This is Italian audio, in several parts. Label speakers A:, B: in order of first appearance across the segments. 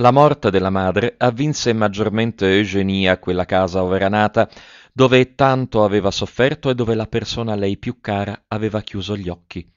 A: La morte della madre avvinse maggiormente Eugénie a quella casa ov'era nata, dove tanto aveva sofferto e dove la persona a lei più cara aveva chiuso gli occhi.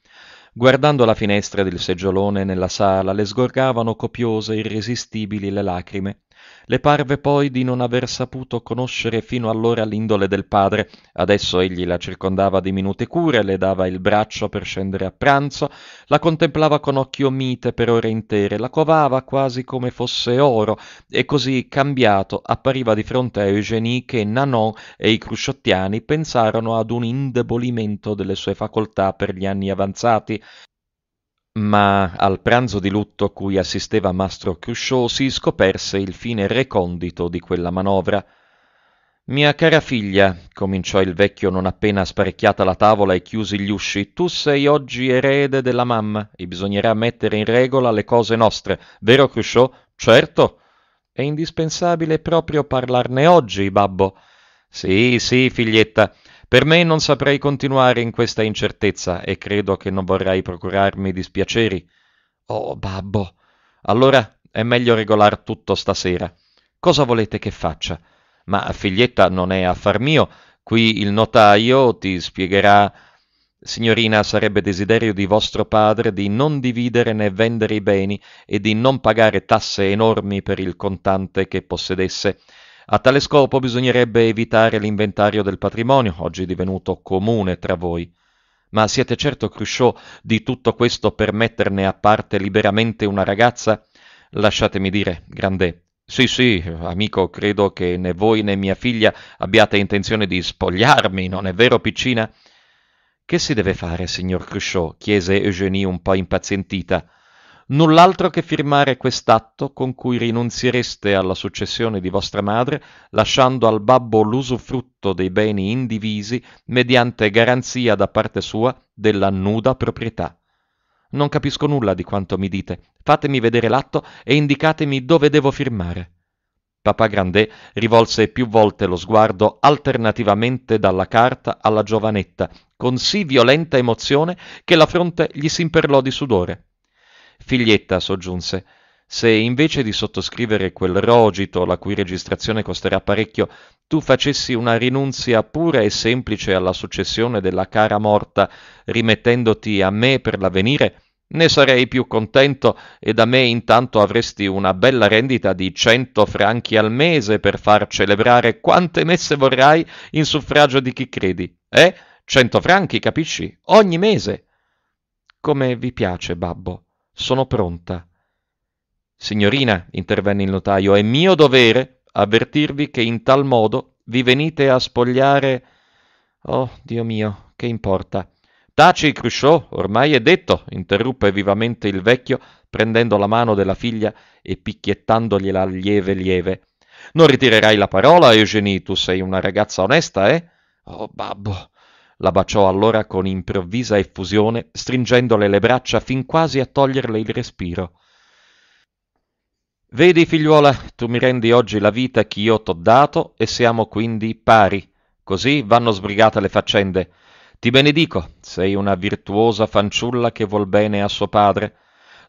A: Guardando la finestra del seggiolone nella sala le sgorgavano copiose, irresistibili le lacrime, le parve poi di non aver saputo conoscere fino allora l'indole del padre. Adesso egli la circondava di minute cure, le dava il braccio per scendere a pranzo, la contemplava con occhio mite per ore intere, la covava quasi come fosse oro, e così cambiato appariva di fronte a Eugenie che Nanon e i crusciottiani pensarono ad un indebolimento delle sue facoltà per gli anni avanzati, ma al pranzo di lutto cui assisteva Mastro Cruchot si scoperse il fine recondito di quella manovra. Mia cara figlia, cominciò il vecchio non appena sparecchiata la tavola e chiusi gli usci, tu sei oggi erede della mamma e bisognerà mettere in regola le cose nostre, vero Cruchot? Certo. È indispensabile proprio parlarne oggi, babbo. Sì, sì, figlietta. Per me non saprei continuare in questa incertezza e credo che non vorrai procurarmi dispiaceri. Oh, babbo. Allora è meglio regolar tutto stasera. Cosa volete che faccia? Ma figlietta non è affar mio. Qui il notaio ti spiegherà. Signorina, sarebbe desiderio di vostro padre di non dividere né vendere i beni e di non pagare tasse enormi per il contante che possedesse a tale scopo bisognerebbe evitare l'inventario del patrimonio, oggi divenuto comune tra voi. Ma siete certo, Cruchot, di tutto questo per metterne a parte liberamente una ragazza? Lasciatemi dire, Grandet. Sì, sì, amico, credo che né voi né mia figlia abbiate intenzione di spogliarmi, non è vero, piccina? Che si deve fare, signor Cruchot? chiese Eugénie un po' impazientita null'altro che firmare quest'atto con cui rinunziereste alla successione di vostra madre, lasciando al babbo l'usufrutto dei beni indivisi mediante garanzia da parte sua della nuda proprietà. Non capisco nulla di quanto mi dite. Fatemi vedere l'atto e indicatemi dove devo firmare. Papà Grandet rivolse più volte lo sguardo alternativamente dalla carta alla giovanetta, con sì violenta emozione che la fronte gli s'imperlò di sudore. Figlietta soggiunse, se invece di sottoscrivere quel rogito la cui registrazione costerà parecchio, tu facessi una rinunzia pura e semplice alla successione della cara morta, rimettendoti a me per l'avvenire, ne sarei più contento e da me intanto avresti una bella rendita di cento franchi al mese per far celebrare quante messe vorrai in suffragio di chi credi. Eh? Cento franchi, capisci? Ogni mese. Come vi piace, babbo, sono pronta. Signorina, intervenne il notaio, è mio dovere avvertirvi che in tal modo vi venite a spogliare... Oh, Dio mio, che importa. Taci, Cruchot, ormai è detto, interruppe vivamente il vecchio, prendendo la mano della figlia e picchiettandogliela lieve lieve. Non ritirerai la parola, Eugenie, tu sei una ragazza onesta, eh? Oh, babbo, la baciò allora con improvvisa effusione, stringendole le braccia fin quasi a toglierle il respiro. Vedi, figliuola, tu mi rendi oggi la vita che io t'ho dato e siamo quindi pari. Così vanno sbrigate le faccende. Ti benedico, sei una virtuosa fanciulla che vuol bene a suo padre.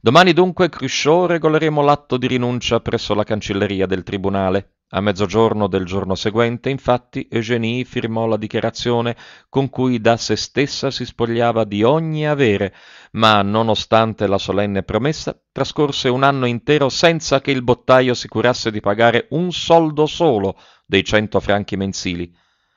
A: Domani dunque, Crisciò, regoleremo l'atto di rinuncia presso la cancelleria del tribunale. A mezzogiorno del giorno seguente, infatti, Eugenie firmò la dichiarazione con cui da se stessa si spogliava di ogni avere, ma nonostante la solenne promessa, trascorse un anno intero senza che il bottaio si curasse di pagare un soldo solo dei cento franchi mensili,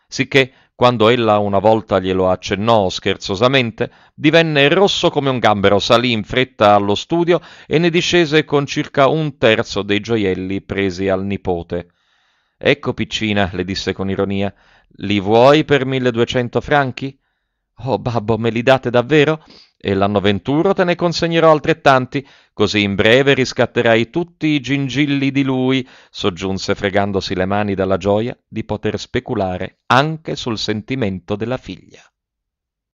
A: sicché quando ella una volta glielo accennò scherzosamente, divenne rosso come un gambero, salì in fretta allo studio e ne discese con circa un terzo dei gioielli presi al nipote. Ecco, piccina, le disse con ironia, li vuoi per 1200 franchi? Oh, babbo, me li date davvero? E l'anno venturo te ne consegnerò altrettanti, così in breve riscatterai tutti i gingilli di lui, soggiunse fregandosi le mani dalla gioia di poter speculare anche sul sentimento della figlia.